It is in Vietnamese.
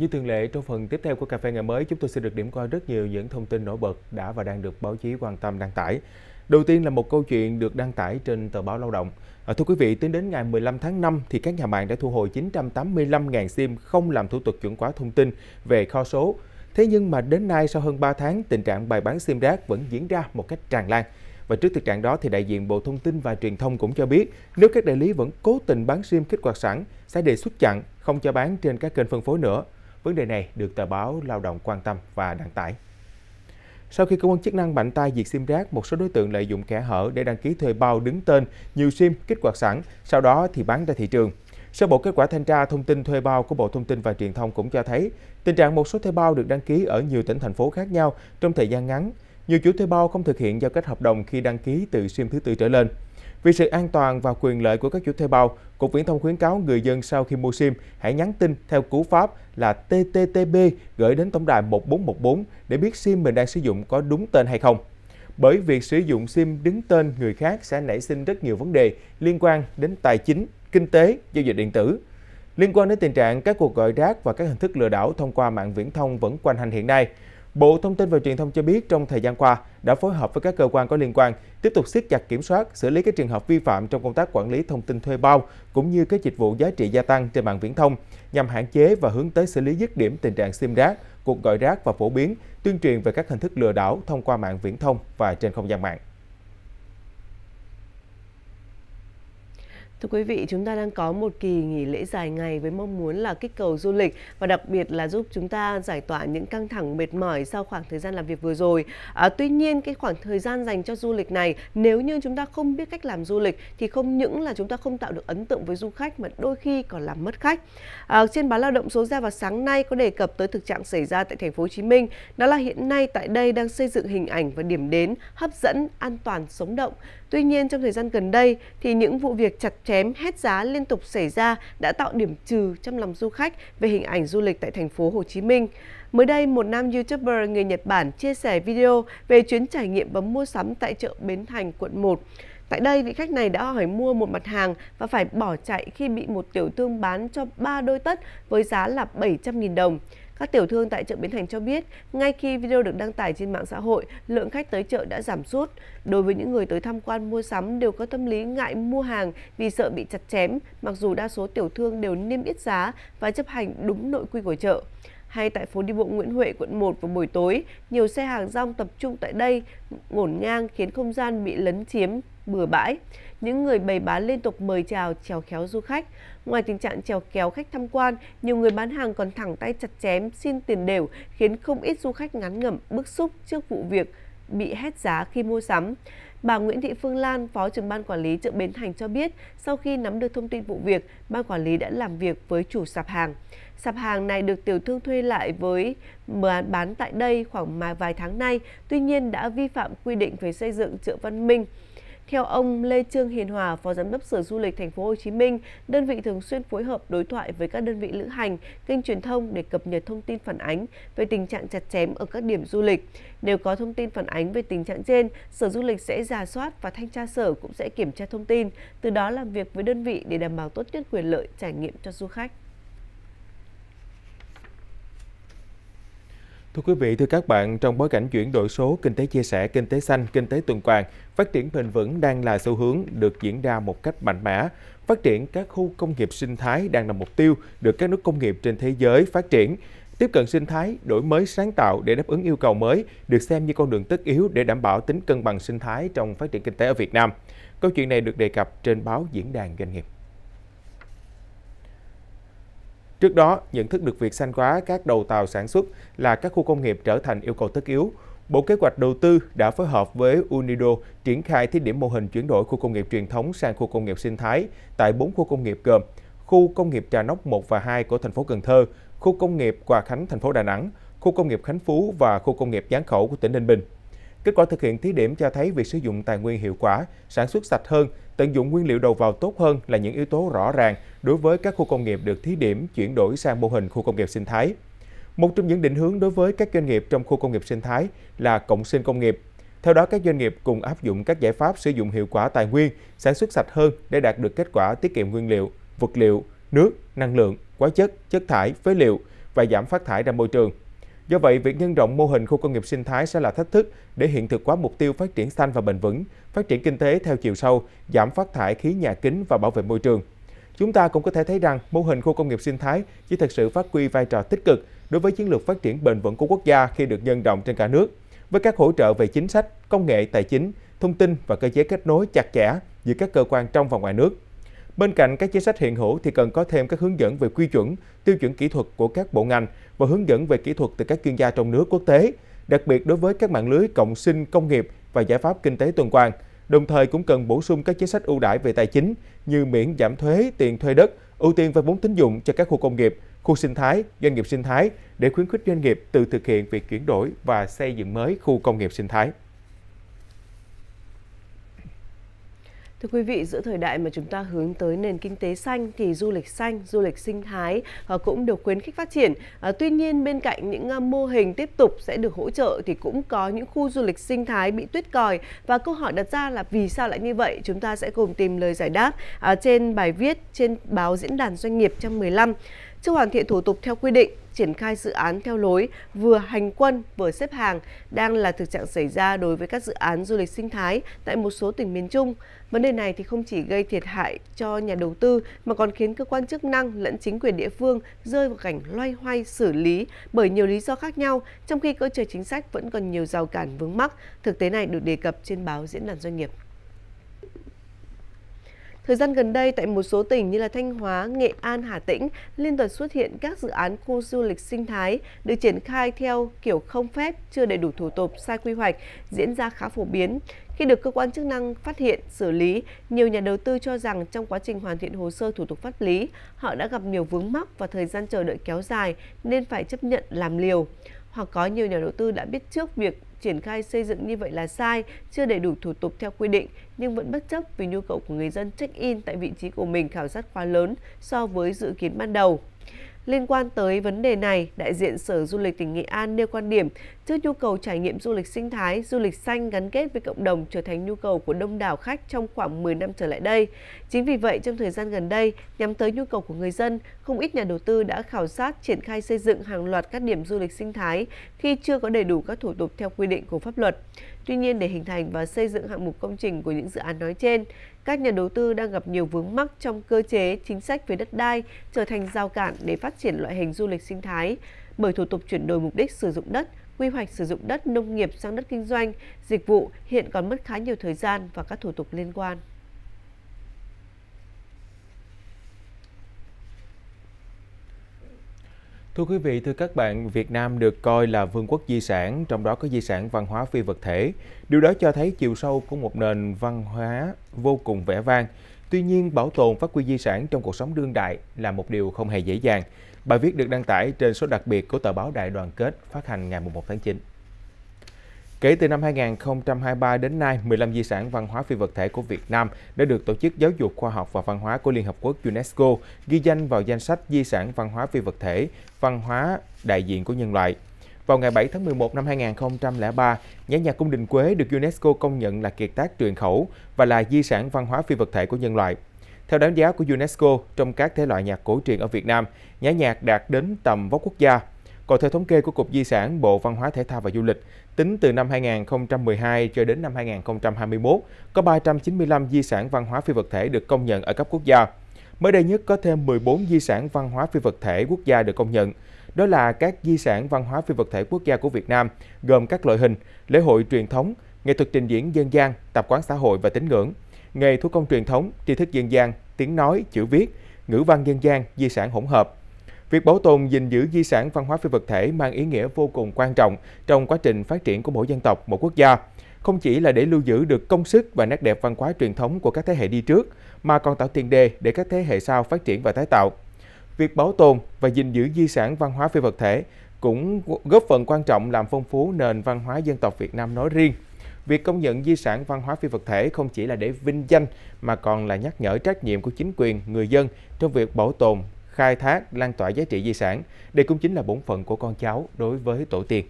Như thường lệ, trong phần tiếp theo của Cà phê Ngày Mới, chúng tôi sẽ được điểm qua rất nhiều những thông tin nổi bật đã và đang được báo chí quan tâm đăng tải. Đầu tiên là một câu chuyện được đăng tải trên tờ báo Lao động. À, thưa quý vị, tính đến ngày 15 tháng 5 thì các nhà mạng đã thu hồi 985.000 SIM không làm thủ tục chuẩn quá thông tin về kho số. Thế nhưng mà đến nay sau hơn 3 tháng, tình trạng bài bán SIM rác vẫn diễn ra một cách tràn lan. Và trước thực trạng đó thì đại diện Bộ Thông tin và Truyền thông cũng cho biết, nếu các đại lý vẫn cố tình bán SIM kích hoạt sẵn sẽ đề xuất chặn, không cho bán trên các kênh phân phối nữa. Vấn đề này được tờ báo Lao động quan tâm và đăng tải. Sau khi cơ quan chức năng mạnh tay diệt sim rác, một số đối tượng lợi dụng kẻ hở để đăng ký thuê bao đứng tên nhiều sim kích hoạt sẵn, sau đó thì bán ra thị trường. Sơ bộ kết quả thanh tra thông tin thuê bao của Bộ Thông tin và Truyền thông cũng cho thấy tình trạng một số thuê bao được đăng ký ở nhiều tỉnh thành phố khác nhau trong thời gian ngắn. Nhiều chủ thuê bao không thực hiện giao kết hợp đồng khi đăng ký từ sim thứ tư trở lên. Vì sự an toàn và quyền lợi của các chủ thuê bao, Cục Viễn thông khuyến cáo người dân sau khi mua SIM hãy nhắn tin theo cú pháp là TTTB gửi đến tổng đài 1414 để biết SIM mình đang sử dụng có đúng tên hay không. Bởi việc sử dụng SIM đứng tên người khác sẽ nảy sinh rất nhiều vấn đề liên quan đến tài chính, kinh tế, giao dịch điện tử. Liên quan đến tình trạng các cuộc gọi rác và các hình thức lừa đảo thông qua mạng viễn thông vẫn quanh hành hiện nay, Bộ Thông tin và Truyền thông cho biết trong thời gian qua đã phối hợp với các cơ quan có liên quan tiếp tục siết chặt kiểm soát, xử lý các trường hợp vi phạm trong công tác quản lý thông tin thuê bao cũng như các dịch vụ giá trị gia tăng trên mạng viễn thông nhằm hạn chế và hướng tới xử lý dứt điểm tình trạng sim rác, cuộc gọi rác và phổ biến, tuyên truyền về các hình thức lừa đảo thông qua mạng viễn thông và trên không gian mạng. Thưa quý vị, chúng ta đang có một kỳ nghỉ lễ dài ngày với mong muốn là kích cầu du lịch và đặc biệt là giúp chúng ta giải tỏa những căng thẳng mệt mỏi sau khoảng thời gian làm việc vừa rồi. À, tuy nhiên, cái khoảng thời gian dành cho du lịch này, nếu như chúng ta không biết cách làm du lịch thì không những là chúng ta không tạo được ấn tượng với du khách mà đôi khi còn làm mất khách. À, trên báo Lao động số ra vào sáng nay có đề cập tới thực trạng xảy ra tại thành phố Hồ Chí Minh, đó là hiện nay tại đây đang xây dựng hình ảnh và điểm đến hấp dẫn, an toàn, sống động. Tuy nhiên, trong thời gian gần đây thì những vụ việc chặt chẽ chém, hét giá liên tục xảy ra đã tạo điểm trừ trong lòng du khách về hình ảnh du lịch tại thành phố Hồ Chí Minh. Mới đây, một nam YouTuber người Nhật Bản chia sẻ video về chuyến trải nghiệm và mua sắm tại chợ Bến Thành, quận 1. Tại đây, vị khách này đã hỏi mua một mặt hàng và phải bỏ chạy khi bị một tiểu thương bán cho ba đôi tất với giá là 700.000 đồng. Các tiểu thương tại chợ Bến Thành cho biết, ngay khi video được đăng tải trên mạng xã hội, lượng khách tới chợ đã giảm sút. Đối với những người tới tham quan mua sắm đều có tâm lý ngại mua hàng vì sợ bị chặt chém, mặc dù đa số tiểu thương đều niêm yết giá và chấp hành đúng nội quy của chợ hay tại phố đi bộ Nguyễn Huệ, quận 1 vào buổi tối, nhiều xe hàng rong tập trung tại đây, ngổn ngang khiến không gian bị lấn chiếm, bừa bãi những người bày bán liên tục mời chào trèo khéo du khách. Ngoài tình trạng trèo kéo khách tham quan, nhiều người bán hàng còn thẳng tay chặt chém xin tiền đều khiến không ít du khách ngán ngẩm bức xúc trước vụ việc bị hét giá khi mua sắm. Bà Nguyễn Thị Phương Lan, Phó trưởng ban quản lý chợ Bến Thành cho biết, sau khi nắm được thông tin vụ việc, ban quản lý đã làm việc với chủ sạp hàng. Sạp hàng này được tiểu thương thuê lại với bán tại đây khoảng mà vài tháng nay, tuy nhiên đã vi phạm quy định về xây dựng chợ văn minh. Theo ông Lê Trương Hiền Hòa, Phó Giám đốc Sở Du lịch Thành phố Hồ Chí Minh, đơn vị thường xuyên phối hợp đối thoại với các đơn vị lữ hành, kênh truyền thông để cập nhật thông tin phản ánh về tình trạng chặt chém ở các điểm du lịch. Nếu có thông tin phản ánh về tình trạng trên, Sở Du lịch sẽ giả soát và thanh tra sở cũng sẽ kiểm tra thông tin, từ đó làm việc với đơn vị để đảm bảo tốt nhất quyền lợi trải nghiệm cho du khách. Thưa quý vị, thưa các bạn, trong bối cảnh chuyển đổi số, kinh tế chia sẻ, kinh tế xanh, kinh tế tuần hoàn, phát triển bền vững đang là xu hướng được diễn ra một cách mạnh mẽ. Phát triển các khu công nghiệp sinh thái đang là mục tiêu được các nước công nghiệp trên thế giới phát triển. Tiếp cận sinh thái, đổi mới sáng tạo để đáp ứng yêu cầu mới được xem như con đường tất yếu để đảm bảo tính cân bằng sinh thái trong phát triển kinh tế ở Việt Nam. Câu chuyện này được đề cập trên báo Diễn đàn Doanh nghiệp. Trước đó, nhận thức được việc xanh hóa các đầu tàu sản xuất là các khu công nghiệp trở thành yêu cầu tất yếu, Bộ Kế hoạch Đầu tư đã phối hợp với Unido triển khai thí điểm mô hình chuyển đổi khu công nghiệp truyền thống sang khu công nghiệp sinh thái tại 4 khu công nghiệp gồm khu công nghiệp Trà Nóc 1 và 2 của thành phố Cần Thơ, khu công nghiệp Hòa Khánh thành phố Đà Nẵng, khu công nghiệp Khánh Phú và khu công nghiệp giáng Khẩu của tỉnh Ninh Bình. Kết quả thực hiện thí điểm cho thấy việc sử dụng tài nguyên hiệu quả, sản xuất sạch hơn, tận dụng nguyên liệu đầu vào tốt hơn là những yếu tố rõ ràng đối với các khu công nghiệp được thí điểm chuyển đổi sang mô hình khu công nghiệp sinh thái. Một trong những định hướng đối với các doanh nghiệp trong khu công nghiệp sinh thái là cộng sinh công nghiệp. Theo đó, các doanh nghiệp cùng áp dụng các giải pháp sử dụng hiệu quả tài nguyên, sản xuất sạch hơn để đạt được kết quả tiết kiệm nguyên liệu, vật liệu, nước, năng lượng, hóa chất, chất thải, phế liệu và giảm phát thải ra môi trường. Do vậy, việc nhân rộng mô hình khu công nghiệp sinh thái sẽ là thách thức để hiện thực hóa mục tiêu phát triển xanh và bền vững, phát triển kinh tế theo chiều sâu, giảm phát thải khí nhà kính và bảo vệ môi trường. Chúng ta cũng có thể thấy rằng mô hình khu công nghiệp sinh thái chỉ thực sự phát huy vai trò tích cực đối với chiến lược phát triển bền vững của quốc gia khi được nhân rộng trên cả nước, với các hỗ trợ về chính sách, công nghệ, tài chính, thông tin và cơ chế kết nối chặt chẽ giữa các cơ quan trong và ngoài nước. Bên cạnh các chính sách hiện hữu thì cần có thêm các hướng dẫn về quy chuẩn, tiêu chuẩn kỹ thuật của các bộ ngành và hướng dẫn về kỹ thuật từ các chuyên gia trong nước quốc tế, đặc biệt đối với các mạng lưới cộng sinh công nghiệp và giải pháp kinh tế tuần hoàn. Đồng thời cũng cần bổ sung các chính sách ưu đãi về tài chính như miễn giảm thuế, tiền thuê đất, ưu tiên vay vốn tín dụng cho các khu công nghiệp, khu sinh thái, doanh nghiệp sinh thái để khuyến khích doanh nghiệp từ thực hiện việc chuyển đổi và xây dựng mới khu công nghiệp sinh thái. Thưa quý vị, giữa thời đại mà chúng ta hướng tới nền kinh tế xanh thì du lịch xanh, du lịch sinh thái ờ, cũng được khuyến khích phát triển. Ờ, tuy nhiên bên cạnh những ờ, mô hình tiếp tục sẽ được hỗ trợ thì cũng có những khu du lịch sinh thái bị tuyết còi và câu hỏi đặt ra là vì sao lại như vậy? Chúng ta sẽ cùng tìm lời giải đáp trên bài viết trên báo Diễn đàn Doanh nghiệp trang 15. Chưa hoàn thiện thủ tục theo quy định, triển khai dự án theo lối vừa hành quân vừa xếp hàng đang là thực trạng xảy ra đối với các dự án du lịch sinh thái tại một số tỉnh miền Trung. Vấn đề này thì không chỉ gây thiệt hại cho nhà đầu tư mà còn khiến cơ quan chức năng lẫn chính quyền địa phương rơi vào cảnh loay hoay xử lý bởi nhiều lý do khác nhau, trong khi cơ chế chính sách vẫn còn nhiều rào cản vướng mắc. Thực tế này được đề cập trên báo Diễn đàn Doanh nghiệp. Thời gian gần đây, tại một số tỉnh như là Thanh Hóa, Nghệ An, Hà Tĩnh, liên tục xuất hiện các dự án khu du lịch sinh thái được triển khai theo kiểu không phép, chưa đầy đủ thủ tục, sai quy hoạch, diễn ra khá phổ biến. Khi được cơ quan chức năng phát hiện, xử lý, nhiều nhà đầu tư cho rằng trong quá trình hoàn thiện hồ sơ thủ tục pháp lý, họ đã gặp nhiều vướng mắc và thời gian chờ đợi kéo dài nên phải chấp nhận làm liều hoặc có nhiều nhà đầu tư đã biết trước việc triển khai xây dựng như vậy là sai, chưa đầy đủ thủ tục theo quy định nhưng vẫn bất chấp vì nhu cầu của người dân check-in tại vị trí của mình khảo sát quá lớn so với dự kiến ban đầu. Liên quan tới vấn đề này, đại diện Sở Du lịch tỉnh Nghệ An nêu quan điểm trước nhu cầu trải nghiệm du lịch sinh thái, du lịch xanh gắn kết với cộng đồng trở thành nhu cầu của đông đảo khách trong khoảng 10 năm trở lại đây. Chính vì vậy, trong thời gian gần đây, nhắm tới nhu cầu của người dân, không ít nhà đầu tư đã khảo sát triển khai xây dựng hàng loạt các điểm du lịch sinh thái khi chưa có đầy đủ các thủ tục theo quy định của pháp luật. Tuy nhiên, để hình thành và xây dựng hạng mục công trình của những dự án nói trên, các nhà đầu tư đang gặp nhiều vướng mắc trong cơ chế, chính sách về đất đai trở thành rào cản để phát triển loại hình du lịch sinh thái bởi thủ tục chuyển đổi mục đích sử dụng đất, quy hoạch sử dụng đất nông nghiệp sang đất kinh doanh, dịch vụ hiện còn mất khá nhiều thời gian và các thủ tục liên quan. Thưa quý vị, thưa các bạn, Việt Nam được coi là vương quốc di sản, trong đó có di sản văn hóa phi vật thể. Điều đó cho thấy chiều sâu của một nền văn hóa vô cùng vẻ vang. Tuy nhiên, bảo tồn phát huy di sản trong cuộc sống đương đại là một điều không hề dễ dàng. Bài viết được đăng tải trên số đặc biệt của tờ báo Đại đoàn kết phát hành ngày 1 tháng 9. Kể từ năm 2023 đến nay, 15 di sản văn hóa phi vật thể của Việt Nam đã được Tổ chức Giáo dục Khoa học và Văn hóa của Liên Hợp Quốc UNESCO ghi danh vào danh sách di sản văn hóa phi vật thể, văn hóa đại diện của nhân loại. Vào ngày 7 tháng 11 năm 2003, nhã nhạc Cung Đình Quế được UNESCO công nhận là kiệt tác truyền khẩu và là di sản văn hóa phi vật thể của nhân loại. Theo đánh giá của UNESCO, trong các thể loại nhạc cổ truyền ở Việt Nam, nhã nhạc đạt đến tầm vóc quốc gia – còn theo thống kê của Cục Di sản Bộ Văn hóa Thể thao và Du lịch, tính từ năm 2012 cho đến năm 2021, có 395 di sản văn hóa phi vật thể được công nhận ở cấp quốc gia. Mới đây nhất có thêm 14 di sản văn hóa phi vật thể quốc gia được công nhận. Đó là các di sản văn hóa phi vật thể quốc gia của Việt Nam, gồm các loại hình, lễ hội truyền thống, nghệ thuật trình diễn dân gian, tập quán xã hội và tín ngưỡng, nghề thủ công truyền thống, tri thức dân gian, tiếng nói, chữ viết, ngữ văn dân gian, di sản hỗn hợp, Việc bảo tồn gìn giữ di sản văn hóa phi vật thể mang ý nghĩa vô cùng quan trọng trong quá trình phát triển của mỗi dân tộc, mỗi quốc gia. Không chỉ là để lưu giữ được công sức và nét đẹp văn hóa truyền thống của các thế hệ đi trước, mà còn tạo tiền đề để các thế hệ sau phát triển và tái tạo. Việc bảo tồn và gìn giữ di sản văn hóa phi vật thể cũng góp phần quan trọng làm phong phú nền văn hóa dân tộc Việt Nam nói riêng. Việc công nhận di sản văn hóa phi vật thể không chỉ là để vinh danh mà còn là nhắc nhở trách nhiệm của chính quyền, người dân trong việc bảo tồn, khai thác, lan tỏa giá trị di sản. Đây cũng chính là bổn phận của con cháu đối với tổ tiên.